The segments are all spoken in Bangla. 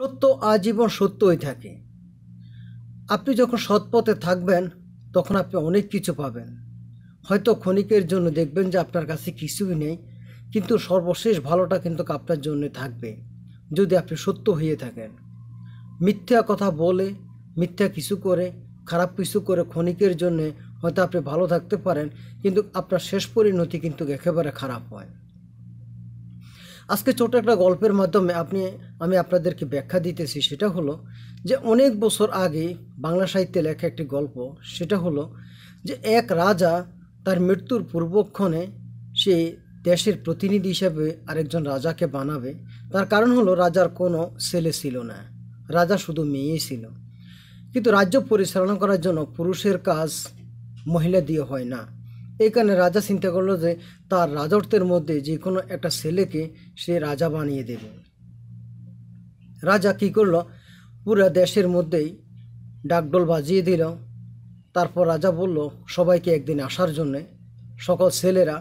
সত্য আজীবন সত্যই থাকে আপনি যখন সৎপথে থাকবেন তখন আপনি অনেক কিছু পাবেন হয়তো ক্ষণিকের জন্য দেখবেন যে আপনার কাছে কিছুই নেই কিন্তু সর্বশেষ ভালোটা কিন্তু আপনার জন্য থাকবে যদি আপনি সত্য হয়ে থাকেন মিথ্যা কথা বলে মিথ্যা কিছু করে খারাপ কিছু করে ক্ষণিকের জন্যে হয়তো আপনি ভালো থাকতে পারেন কিন্তু আপনার শেষ পরিণতি কিন্তু একেবারে খারাপ হয় আজকে ছোট একটা গল্পের মাধ্যমে আপনি আমি আপনাদেরকে ব্যাখ্যা দিতেছি সেটা হলো যে অনেক বছর আগে বাংলা সাহিত্যে লেখা একটি গল্প সেটা হলো যে এক রাজা তার মৃত্যুর পূর্বক্ষণে সে দেশের প্রতিনিধি হিসাবে আরেকজন রাজাকে বানাবে তার কারণ হলো রাজার কোনো ছেলে ছিল না রাজা শুধু মেয়েই ছিল কিন্তু রাজ্য পরিচালনা করার জন্য পুরুষের কাজ মহিলা দিয়ে হয় না এখানে রাজা চিন্তা করলো যে তার রাজত্বের মধ্যে যে কোনো একটা ছেলেকে সে রাজা বানিয়ে দেবে রাজা কি করল পুরো দেশের মধ্যেই ডাকডোল বাজিয়ে দিল তারপর রাজা বলল সবাইকে একদিন আসার জন্যে সকল ছেলেরা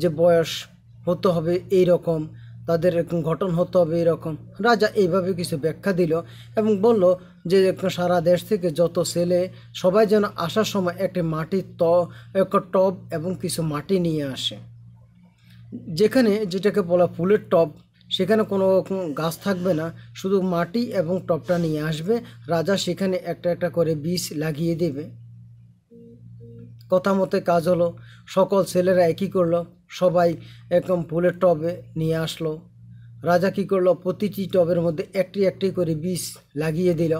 যে বয়স হতে হবে এই রকম তাদের এরকম ঘটন হতে হবে এরকম রাজা এইভাবে কিছু ব্যাখ্যা দিল এবং বলল যে সারা দেশ থেকে যত ছেলে সবাই যেন আসার সময় একটি মাটির ত একটা টব এবং কিছু মাটি নিয়ে আসে যেখানে যেটাকে বলা ফুলের টব সেখানে কোনো গাছ থাকবে না শুধু মাটি এবং টবটা নিয়ে আসবে রাজা সেখানে একটা একটা করে বীজ লাগিয়ে দেবে কথা মতে কাজ হলো সকল ছেলেরা একই করলো সবাই একদম ফুলের টবে নিয়ে আসলো রাজা কী করলো প্রতিটি টবের মধ্যে একটি একটি করে বিষ লাগিয়ে দিল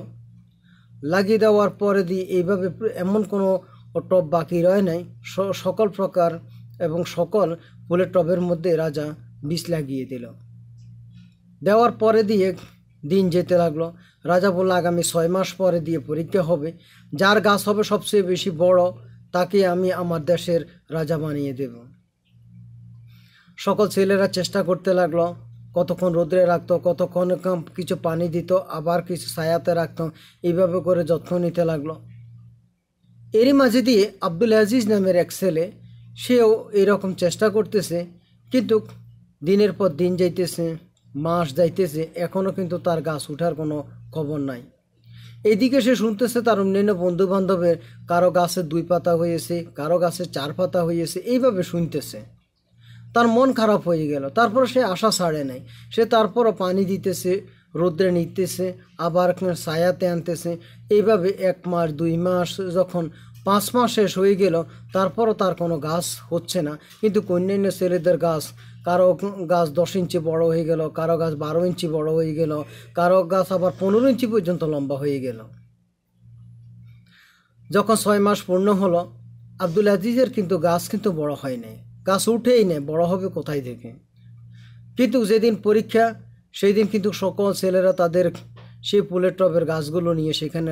লাগিয়ে দেওয়ার পরে দিয়ে এইভাবে এমন কোনো টব বাকি রয় নাই সকল প্রকার এবং সকল ফুলের টবের মধ্যে রাজা বিষ লাগিয়ে দিল দেওয়ার পরে দিয়ে দিন যেতে লাগলো রাজা বললো আগামী ছয় মাস পরে দিয়ে পরীক্ষা হবে যার গাছ হবে সবচেয়ে বেশি বড় তাকে আমি আমার দেশের রাজা বানিয়ে দেবো সকল ছেলেরা চেষ্টা করতে লাগলো কতক্ষণ রোদ্রে রাখতো কতক্ষণ কিছু পানি দিত আবার কিছু ছায়াতে রাখত এইভাবে করে যত্ন নিতে লাগলো এরই মাঝে দিয়ে আব্দুল আজিজ নামের এক ছেলে সেও এরকম চেষ্টা করতেছে কিন্তু দিনের পর দিন যাইতেছে মাস যাইতেছে এখনও কিন্তু তার গাছ উঠার কোনো খবর নাই এদিকে সে শুনতেছে তার অন্যান্য বন্ধু বান্ধবের কারো গাছে দুই পাতা হয়েছে কারো গাছে চার পাতা হয়েছে এইভাবে শুনতেছে তার মন খারাপ হয়ে গেল তারপর সে আশা ছাড়ে নাই সে তারপরও পানি দিতেছে রোদ্রে নিতেছে আবার ছায়াতে আনতেছে এইভাবে এক মাস দুই মাস যখন পাঁচ মাস শেষ হয়ে গেল তারপরও তার কোনো গাছ হচ্ছে না কিন্তু অন্যান্য ছেলেদের গাছ কারো গাছ দশ ইঞ্চি বড় হয়ে গেল কারো গাছ বারো ইঞ্চি বড় হয়ে গেল কারো গাছ আবার পনেরো ইঞ্চি পর্যন্ত লম্বা হয়ে গেল যখন ছয় মাস পূর্ণ হলো আব্দুল আজিজের কিন্তু গাছ কিন্তু বড় হয় নাই গাছ উঠেই নেই বড় হবে কোথায় থেকে কিন্তু যেদিন পরীক্ষা সেই দিন কিন্তু সকল ছেলেরা তাদের সেই পুলের টপের গাছগুলো নিয়ে সেখানে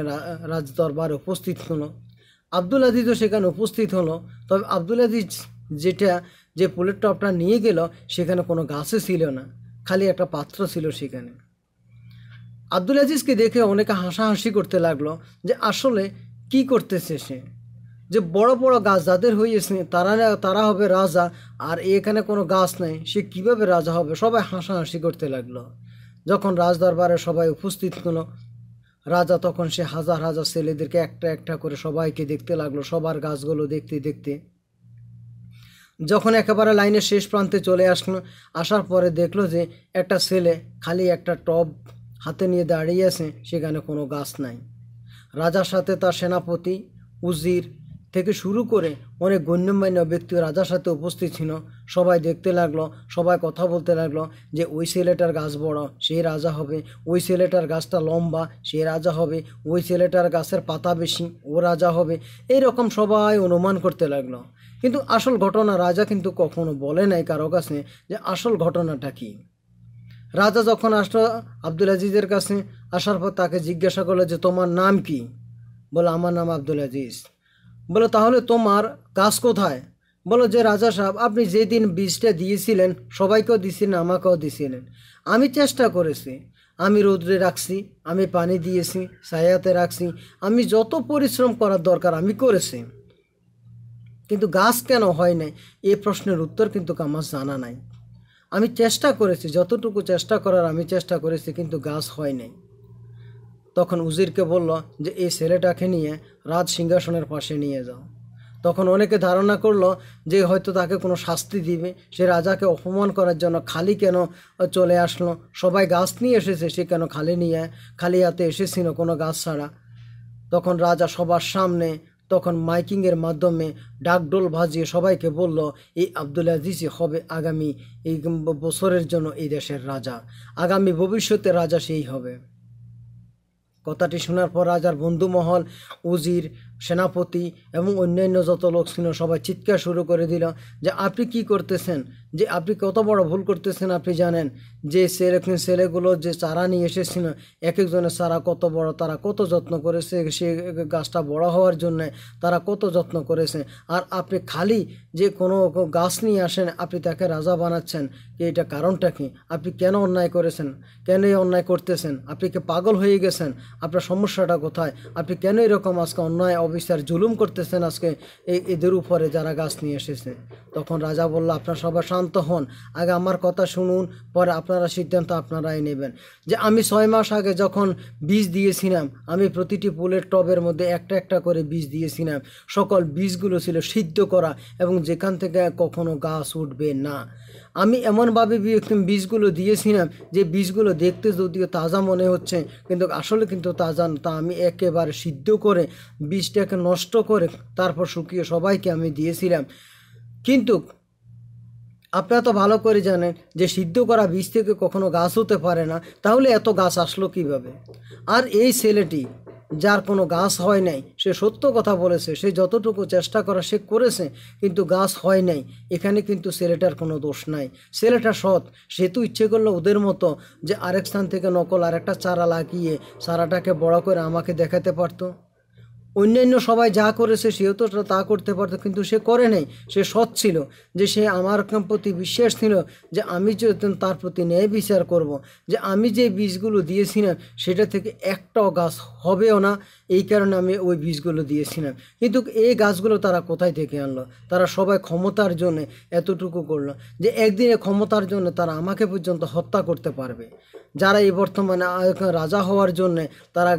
রাজ দরবারে উপস্থিত হলো আব্দুল আজিজও সেখানে উপস্থিত হলো তবে আব্দুল আজিজ যেটা যে ফুলের টপটা নিয়ে গেল সেখানে কোনো গাছই ছিল না খালি একটা পাত্র ছিল সেখানে আব্দুল আজিজকে দেখে অনেকে হাসাহাসি করতে লাগলো যে আসলে কি করতেছে সে যে বড় বড় গাছ যাদের হয়েছে তারা তারা হবে রাজা আর এখানে কোনো গাছ নেই সে কিভাবে রাজা হবে সবাই হাসাহাসি করতে লাগলো যখন রাজদরবারে সবাই উপস্থিত হলো রাজা তখন সে হাজার হাজার ছেলেদেরকে একটা একটা করে সবাইকে দেখতে লাগলো সবার গাছগুলো দেখতে দেখতে যখন একেবারে লাইনের শেষ প্রান্তে চলে আসলো আসার পরে দেখলো যে একটা ছেলে খালি একটা টব হাতে নিয়ে দাঁড়িয়ে আছে সেখানে কোনো গাছ নাই রাজার সাথে তার সেনাপতি উজির থেকে শুরু করে অনেক গণ্যমান্য ব্যক্তি রাজার সাথে উপস্থিত ছিল সবাই দেখতে লাগলো সবাই কথা বলতে লাগলো যে ওই ছেলেটার গাছ বড় সে রাজা হবে ওই ছেলেটার গাছটা লম্বা সে রাজা হবে ওই ছেলেটার গাছের পাতা বেশি ও রাজা হবে এই রকম সবাই অনুমান করতে লাগলো কিন্তু আসল ঘটনা রাজা কিন্তু কখনো বলে নাই কারো কাছে যে আসল ঘটনাটা কী রাজা যখন আসলো আবদুল আজিজের কাছে আসার পর তাকে জিজ্ঞাসা করলো যে তোমার নাম কি বলে আমার নাম আবদুল আজিজ বলে তাহলে তোমার কাজ কোথায় বলো যে রাজা সাহেব আপনি যেদিন বীজটা দিয়েছিলেন সবাইকেও দিয়েছিলেন আমাকেও দিছিলেন আমি চেষ্টা করেছি আমি রোদ্রে রাখছি আমি পানি দিয়েছি ছায়াতে রাখছি আমি যত পরিশ্রম করার দরকার আমি করেছি কিন্তু গাছ কেন হয় নাই এ প্রশ্নের উত্তর কিন্তু আমার জানা নাই আমি চেষ্টা করেছি যতটুকু চেষ্টা করার আমি চেষ্টা করেছি কিন্তু গাছ হয় নাই তখন উজিরকে বলল যে এই ছেলেটাকে নিয়ে রাজ সিংহাসনের পাশে নিয়ে যাও তখন অনেকে ধারণা করলো যে হয়তো তাকে কোনো শাস্তি দিবে সে রাজাকে অপমান করার জন্য খালি কেন চলে আসলো সবাই গাছ নিয়ে এসেছে সে কেন খালি নিয়ে খালি হাতে এসেছিল কোনো গাছ ছাড়া তখন রাজা সবার সামনে তখন মাইকিংয়ের মাধ্যমে ডাকডোল ভাজিয়ে সবাইকে বলল এই আবদুল আজিজি হবে আগামী এই বছরের জন্য এই দেশের রাজা আগামী ভবিষ্যতে রাজা সেই হবে কথাটি শোনার পর রাজার বন্ধুমহল উজির সেনাপতি এবং অন্যান্য যত লোক ছিল সবাই চিৎকার শুরু করে দিল যে আপনি কি করতেছেন যে আপনি কত বড় ভুল করতেছেন আপনি জানেন যে সেরকম ছেলেগুলো যে চারা নিয়ে এসেছিল এক একজনের চারা কত বড় তারা কত যত্ন করেছে সে গাছটা বড় হওয়ার জন্য তারা কত যত্ন করেছে আর আপনি খালি যে কোনো গাছ নিয়ে আসেন আপনি তাকে রাজা বানাচ্ছেন এটা কারণটা কি আপনি কেন অন্যায় করেছেন কেন এই অন্যায় করতেছেন আপনি কি পাগল হয়ে গেছেন আপনার সমস্যাটা কোথায় আপনি কেন এরকম আজকে অন্যায় অফিসার জুলুম করতেছেন আজকে এদের উপরে যারা গাছ নিয়ে এসেছে তখন রাজা বলল আপনারা সবাই শান্ত হন আগে আমার কথা শুনুন পরে আপনারা সিদ্ধান্ত আপনারাই নেবেন যে আমি ছয় মাস আগে যখন বীজ দিয়েছিলাম আমি প্রতিটি ফুলের টবের মধ্যে একটা একটা করে বীজ দিয়েছিলাম সকল বীজগুলো ছিল সিদ্ধ করা এবং যেখান থেকে কখনো গাছ উঠবে না আমি এমনভাবে বীজগুলো দিয়েছিলাম যে বীজগুলো দেখতে যদিও তাজা মনে হচ্ছে কিন্তু আসলে কিন্তু তাজা তা আমি একেবারে সিদ্ধ করে বীজটাকে নষ্ট করে তারপর শুকিয়ে সবাইকে আমি দিয়েছিলাম কিন্তু আপনারা তো ভালো করে জানেন যে সিদ্ধ করা বীজ থেকে কখনো গাছ হতে পারে না তাহলে এত গাছ আসলো কিভাবে আর এই ছেলেটি যার কোনো গাছ হয় নাই সে সত্য কথা বলেছে সে যতটুকু চেষ্টা করা সে করেছে কিন্তু গাছ হয় নাই এখানে কিন্তু ছেলেটার কোনো দোষ নাই ছেলেটা সৎ সে তো ইচ্ছে করলো ওদের মতো যে আরেক স্থান থেকে নকল আরেকটা চারা লাগিয়ে চারাটাকে বড় করে আমাকে দেখাতে পারতো অন্যান্য সবাই যা করেছে সেও তো তা করতে পারতো কিন্তু সে করে নাই সে সৎ ছিল যে সে আমার প্রতি বিশ্বাস ছিল যে আমি তার প্রতি ন্যায় বিচার করব। যে আমি যে বীজগুলো দিয়েছিলাম সেটা থেকে একটাও গাছ হবেও না এই কারণে আমি ওই বীজগুলো দিয়েছিলাম কিন্তু এই গাছগুলো তারা কোথায় থেকে আনলো তারা সবাই ক্ষমতার জন্য এতটুকু করলো যে একদিনে ক্ষমতার জন্য তারা আমাকে পর্যন্ত হত্যা করতে পারবে যারা এই বর্তমানে রাজা হওয়ার জন্যে তারা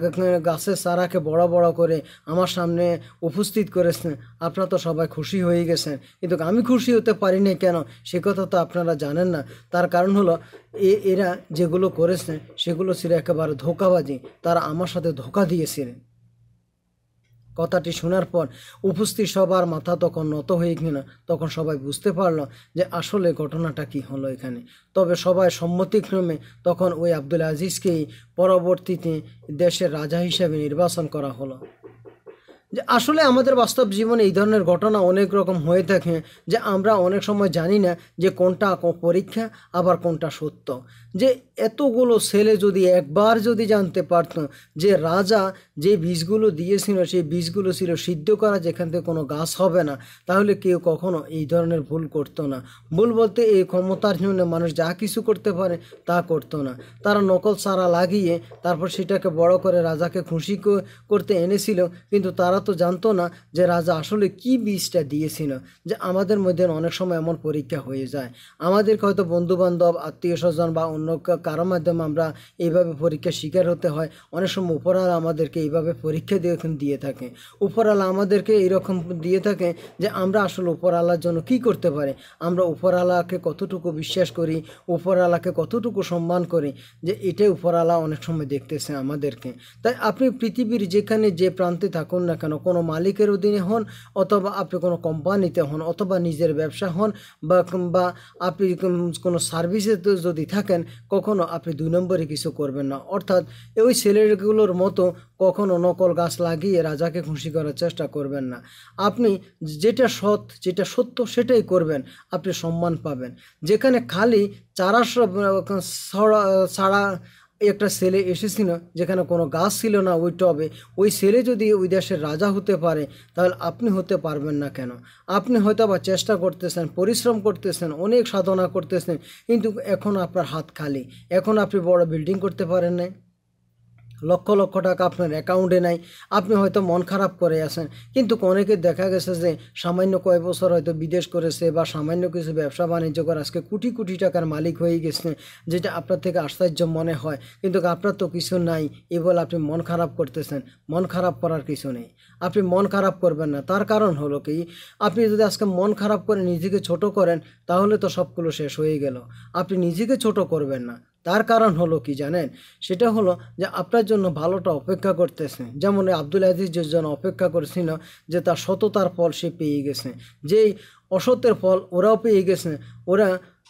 গাছের সারাকে বড় বড় করে আমার সামনে উপস্থিত করেছেন আপনারা তো সবাই খুশি হয়ে গেছেন কিন্তু আমি খুশি হতে পারিনি কেন সে কথা তো আপনারা জানেন না তার কারণ হলো এরা যেগুলো করেছেন সেগুলো ছিল একেবারে ধোকাবাজি তারা আমার সাথে ধোকা দিয়েছিলেন কথাটি শোনার পর উপস্থিত সবার মাথা তখন নত হয়ে গেল তখন সবাই বুঝতে পারল যে আসলে ঘটনাটা কি হলো এখানে তবে সবাই সম্মতিক্রমে তখন ওই আব্দুল আজিজকেই পরবর্তীতে দেশের রাজা হিসেবে নির্বাচন করা হলো যে আসলে আমাদের বাস্তব জীবনে এই ধরনের ঘটনা অনেক রকম হয়ে থাকে যে আমরা অনেক সময় জানি না যে কোনটা পরীক্ষা আবার কোনটা সত্য যে এতগুলো ছেলে যদি একবার যদি জানতে পারত যে রাজা যে বীজগুলো দিয়েছিল সেই বীজগুলো ছিল সিদ্ধ করা যেখান থেকে কোনো গাছ হবে না তাহলে কেউ কখনো এই ধরনের ভুল করতো না ভুল বলতে এই ক্ষমতার জন্য মানুষ যা কিছু করতে পারে তা করতো না তারা নকল সারা লাগিয়ে তারপর সেটাকে বড় করে রাজাকে খুশি করতে এনেছিল কিন্তু তারা তো জানতো না যে রাজা আসলে কি বীজটা দিয়েছিল যে আমাদের মধ্যে অনেক সময় এমন পরীক্ষা হয়ে যায় আমাদেরকে হয়তো বন্ধুবান্ধব আত্মীয় স্বজন বা অন্য কারো মাধ্যমে আমরা এইভাবে পরীক্ষার শিকার হতে হয় অনেক সময় উপরালা আমাদেরকে এইভাবে পরীক্ষা দিয়ে দিয়ে থাকে উপরালা আমাদেরকে এইরকম দিয়ে থাকে যে আমরা আসলে উপরালার জন্য কি করতে পারি আমরা উপরালাকে কতটুকু বিশ্বাস করি উপরালাকে কতটুকু সম্মান করি যে এটাই উপরালা অনেক সময় দেখতেছে আমাদেরকে তাই আপনি পৃথিবীর যেখানে যে প্রান্তে থাকুন না কেন কেন কোনো মালিকের অধীনে হন অথবা আপনি কোনো কোম্পানিতে হন অথবা নিজের ব্যবসা হন বা বা আপনি কোনো সার্ভিসে যদি থাকেন কখনো আপনি দুই নম্বরে কিছু করবেন না অর্থাৎ ওই ছেলেগুলোর মতো কখনো নকল গাছ লাগিয়ে রাজাকে খুশি করার চেষ্টা করবেন না আপনি যেটা সৎ যেটা সত্য সেটাই করবেন আপনি সম্মান পাবেন যেখানে খালি চারা ছাড়া একটা সেলে এসেছিল যেখানে কোনো গাছ ছিল না ওই টবে ওই সেলে যদি ওই দেশের রাজা হতে পারে তাহলে আপনি হতে পারবেন না কেন আপনি হয়তো বা চেষ্টা করতেছেন পরিশ্রম করতেছেন অনেক সাধনা করতেছেন কিন্তু এখন আপনার হাত খালি এখন আপনি বড় বিল্ডিং করতে পারেন না লক্ষ লক্ষ টাকা আপনার অ্যাকাউন্টে নাই আপনি হয়তো মন খারাপ করে আছেন কিন্তু অনেকে দেখা গেছে যে সামান্য কয়েক বছর হয়তো বিদেশ করেছে বা সামান্য কিছু ব্যবসা বাণিজ্য করে আজকে কোটি কোটি টাকার মালিক হয়ে গেছে যেটা আপনার থেকে আশ্চর্য মনে হয় কিন্তু আপনার তো কিছু নাই এ বলে আপনি মন খারাপ করতেছেন মন খারাপ করার কিছু নেই আপনি মন খারাপ করবেন না তার কারণ হলো কি আপনি যদি আজকে মন খারাপ করে নিজেকে ছোট করেন তাহলে তো সবগুলো শেষ হয়ে গেল আপনি নিজেকে ছোট করবেন না তার কারণ হলো কি জানেন সেটা হলো যে আপনার জন্য ভালোটা অপেক্ষা করতেছে যেমন আব্দুল আজিজের জন্য অপেক্ষা করছিল যে তার সততার ফল সে পেয়ে গেছে যেই অসতের ফল ওরাও পেয়ে গেছে ওরা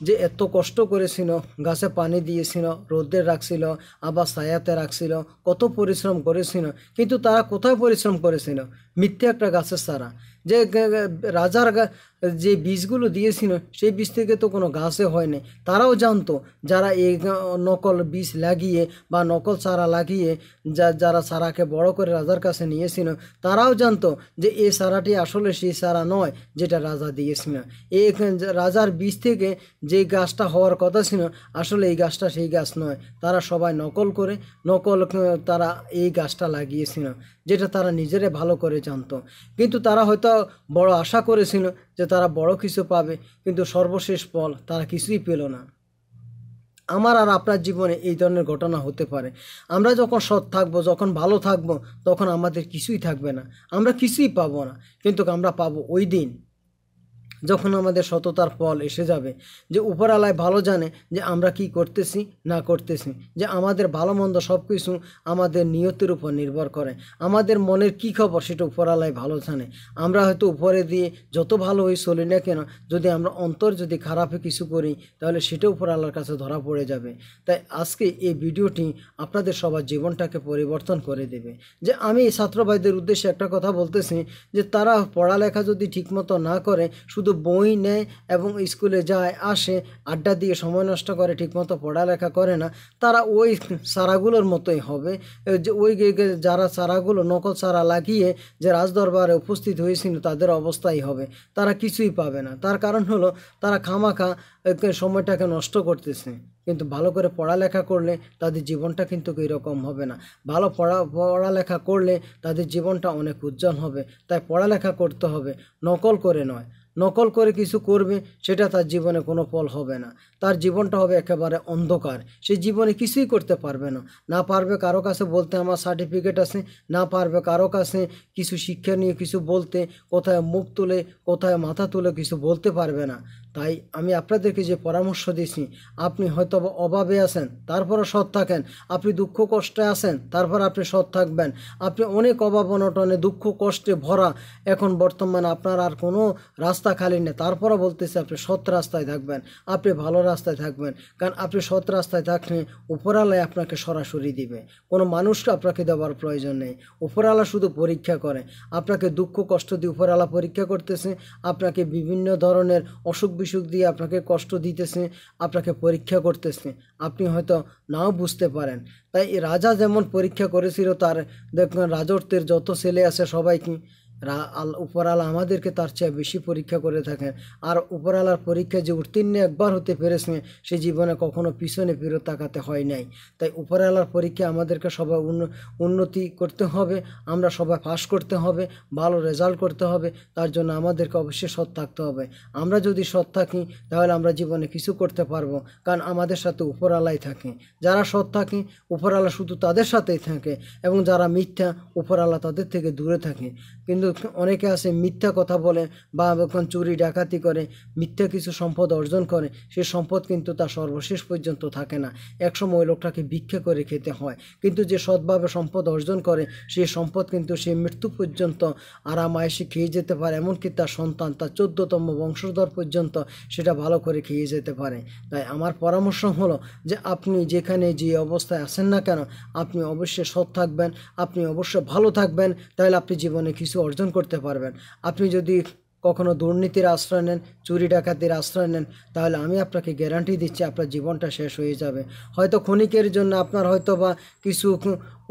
যে এত কষ্ট করেছিল গাছে পানি দিয়েছিল রোদে রাখছিল আবার ছায়াতে রাখছিল কত পরিশ্রম করেছিল কিন্তু তারা কোথায় পরিশ্রম করেছিল মিথ্যে একটা গাছের সারা যে রাজার যে বীজগুলো দিয়েছিল সেই বীজ থেকে তো কোনো গাছে হয়নি তারাও জানতো যারা এই নকল বীজ লাগিয়ে বা নকল সারা লাগিয়ে যা যারা সারাকে বড় করে রাজার কাছে নিয়েছিল তারাও জানতো যে এ সারাটি আসলে সেই সারা নয় যেটা রাজা দিয়েছিল এই রাজার বীজ থেকে যে গাছটা হওয়ার কথা ছিল আসলে এই গাছটা সেই গাছ নয় তারা সবাই নকল করে নকল তারা এই গাছটা লাগিয়েছিল যেটা তারা নিজেরা ভালো করে জানতো কিন্তু তারা হয়তো বড় আশা করেছিল যে তারা বড় কিছু পাবে কিন্তু সর্বশেষ ফল তারা কিছুই পেল না আমার আর আপনার জীবনে এই ধরনের ঘটনা হতে পারে আমরা যখন সৎ থাকবো যখন ভালো থাকবো তখন আমাদের কিছুই থাকবে না আমরা কিছুই পাবো না কিন্তু আমরা পাবো ওই দিন যখন আমাদের সততার ফল এসে যাবে যে উপরালায় ভালো জানে যে আমরা কি করতেছি না করতেছি যে আমাদের ভালো মন্দ সব কিছু আমাদের নিয়তের উপর নির্ভর করে আমাদের মনের কি খবর সেটা উপরালায় ভালো জানে আমরা হয়তো উপরে দিয়ে যত ভালো হয়ে চলি না কেন যদি আমরা অন্তর যদি খারাপে কিছু করি তাহলে সেটা উপরালার কাছে ধরা পড়ে যাবে তাই আজকে এই ভিডিওটি আপনাদের সবার জীবনটাকে পরিবর্তন করে দেবে যে আমি ছাত্র উদ্দেশ্যে একটা কথা বলতেছি যে তারা পড়ালেখা যদি ঠিকমতো না করে শুধু শুধু বই নেয় এবং স্কুলে যায় আসে আড্ডা দিয়ে সময় নষ্ট করে ঠিকমতো পড়ালেখা করে না তারা ওই সারাগুলোর মতোই হবে যে ওই যারা সারাগুলো নকল সারা লাগিয়ে যে রাজদরবারে উপস্থিত হয়েছিল তাদের অবস্থাই হবে তারা কিছুই পাবে না তার কারণ হলো তারা খামাখা সময়টাকে নষ্ট করতেছে কিন্তু ভালো করে পড়ালেখা করলে তাদের জীবনটা কিন্তু এরকম হবে না ভালো পড়া পড়ালেখা করলে তাদের জীবনটা অনেক উজ্জ্বল হবে তাই পড়ালেখা করতে হবে নকল করে নয় নকল করে কিছু করবে সেটা তার জীবনে কোনো ফল হবে না তার জীবনটা হবে একেবারে অন্ধকার সে জীবনে কিছুই করতে পারবে না না পারবে কারো কাছে বলতে আমার সার্টিফিকেট আছে না পারবে কারো কাছে কিছু শিক্ষা নিয়ে কিছু বলতে কোথায় মুখ তুলে কোথায় মাথা তুলে কিছু বলতে পারবে না তাই আমি আপনাদেরকে যে পরামর্শ দিছি আপনি হয়তো অভাবে আছেন তারপরও সৎ থাকেন আপনি দুঃখ কষ্টে আছেন তারপর আপনি সৎ থাকবেন আপনি অনেক অভাব অনটনে দুঃখ কষ্টে ভরা এখন বর্তমানে আপনার আর কোনো রাস্তা খালি নেই তারপরও বলতেছে আপনি সৎ রাস্তায় থাকবেন আপনি ভালো রাস্তায় থাকবেন কারণ আপনি সৎ রাস্তায় থাকলে উপরালায় আপনাকে সরাসরি দিবে কোনো মানুষকে আপনাকে দেওয়ার প্রয়োজন নেই উপরালা শুধু পরীক্ষা করে আপনাকে দুঃখ কষ্ট দিয়ে উপরালা পরীক্ষা করতেছে আপনাকে বিভিন্ন ধরনের অসুখ বিসুখ দিয়ে আপনাকে কষ্ট দিতেছে আপনাকে পরীক্ষা করতেছে আপনি হয়তো নাও বুঝতে পারেন তাই রাজা যেমন পরীক্ষা করেছিল তার দেখবেন রাজত্বের যত ছেলে আছে সবাইকে আল উপরালা আমাদেরকে তার চেয়ে বেশি পরীক্ষা করে থাকেন আর উপরালার পরীক্ষা যে উত্তীর্ণ একবার হতে পেরেছে সে জীবনে কখনো পিছনে ফেরত তাকাতে হয় নাই তাই উপরালার পরীক্ষা আমাদেরকে সবাই উন্নতি করতে হবে আমরা সবাই পাশ করতে হবে ভালো রেজাল্ট করতে হবে তার জন্য আমাদেরকে অবশ্যই সৎ থাকতে হবে আমরা যদি সৎ থাকি তাহলে আমরা জীবনে কিছু করতে পারবো কারণ আমাদের সাথে উপরালাই থাকে যারা সৎ থাকে উপরালা শুধু তাদের সাথেই থাকে এবং যারা মিথ্যা উপরালা তাদের থেকে দূরে থাকে কিন্তু অনেকে আছে মিথ্যা কথা বলে বা কোন চুরি ডাকাতি করে মিথ্যা কিছু সম্পদ অর্জন করে সে সম্পদ কিন্তু তার সর্বশেষ পর্যন্ত থাকে না একসময় লোকটাকে ভিক্ষা করে খেতে হয় কিন্তু যে সৎভাবে সম্পদ অর্জন করে সেই সম্পদ কিন্তু সে মৃত্যু পর্যন্ত আরাম খেয়ে যেতে পারে এমনকি তার সন্তান তার চোদ্দতম বংশধর পর্যন্ত সেটা ভালো করে খেয়ে যেতে পারে তাই আমার পরামর্শ হলো যে আপনি যেখানে যে অবস্থায় আছেন না কেন আপনি অবশ্যই সৎ থাকবেন আপনি অবশ্যই ভালো থাকবেন তাহলে আপনি জীবনে কিছু অর্জন অর্জন করতে পারবেন আপনি যদি কখনো দুর্নীতির আশ্রয় নেন চুরি ডাকাতির আশ্রয় নেন তাহলে আমি আপনাকে গ্যারান্টি দিচ্ছি আপনার জীবনটা শেষ হয়ে যাবে হয়তো ক্ষণিকের জন্য আপনার হয়তো বা কিছু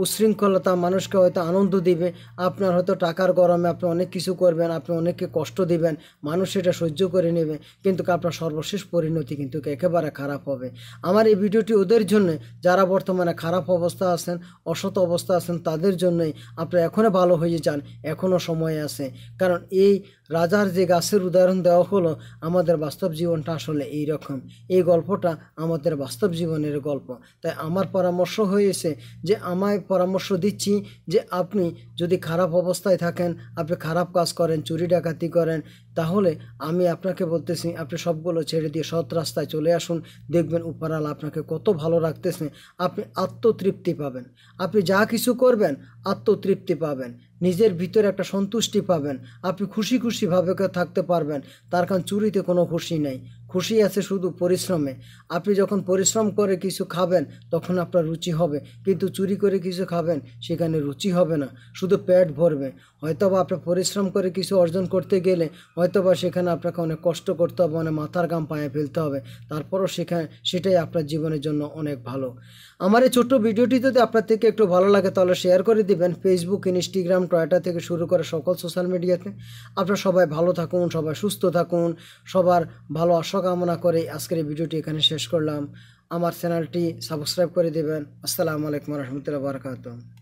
উশৃঙ্খলতা মানুষকে হয়তো আনন্দ দিবে আপনার হয়তো টাকার গরমে আপনি অনেক কিছু করবেন আপনি অনেককে কষ্ট দিবেন মানুষ সেটা সহ্য করে নেবে কিন্তু আপনার সর্বশেষ পরিণতি কিন্তু একেবারে খারাপ হবে আমার এই ভিডিওটি ওদের জন্য যারা বর্তমানে খারাপ অবস্থা আছেন অসৎ অবস্থা আছেন তাদের জন্যই আপনি এখনও ভালো হয়ে যান এখনও সময় আছে কারণ এই রাজার যে গাছের উদাহরণ দেওয়া হলো আমাদের বাস্তব জীবনটা আসলে এই রকম এই গল্পটা আমাদের বাস্তব জীবনের গল্প তাই আমার পরামর্শ হয়েছে যে আমায় পরামর্শ দিচ্ছি যে আপনি যদি খারাপ অবস্থায় থাকেন আপনি খারাপ কাজ করেন চুরি ডাকাতি করেন তাহলে আমি আপনাকে বলতেছি আপনি সবগুলো ছেড়ে দিয়ে সৎ রাস্তায় চলে আসুন দেখবেন উপরাল আপনাকে কত ভালো রাখতেছে আপনি আত্মতৃপ্তি পাবেন আপনি যা কিছু করবেন আত্মতৃপ্তি পাবেন নিজের ভিতরে একটা সন্তুষ্টি পাবেন আপনি খুশি খুশিভাবে থাকতে পারবেন তার কারণ চুরিতে কোনো খুশি নেই খুশি আছে শুধু পরিশ্রমে আপনি যখন পরিশ্রম করে কিছু খাবেন তখন আপনার রুচি হবে কিন্তু চুরি করে কিছু খাবেন সেখানে রুচি হবে না শুধু পেট ভরবে হয়তোবা আপনি পরিশ্রম করে কিছু অর্জন করতে গেলে হয়তোবা সেখানে আপনাকে অনেক কষ্ট করতে হবে অনেক মাথার গাম পায়ে ফেলতে হবে তারপরও সেখানে সেটাই আপনার জীবনের জন্য অনেক ভালো আমার এই ছোট্ট ভিডিওটি যদি আপনার থেকে একটু ভালো লাগে তাহলে শেয়ার করে দিবেন ফেসবুক ইনস্টাগ্রাম টয়টার থেকে শুরু করে সকল সোশ্যাল মিডিয়াতে আপনারা সবাই ভালো থাকুন সবাই সুস্থ থাকুন সবার ভালো আশা কামনা করে আজকের এই ভিডিওটি এখানে শেষ করলাম আমার চ্যানেলটি সাবস্ক্রাইব করে দেবেন আসসালামু আলাইকুম রহমতুল্লাহ বারকাতুম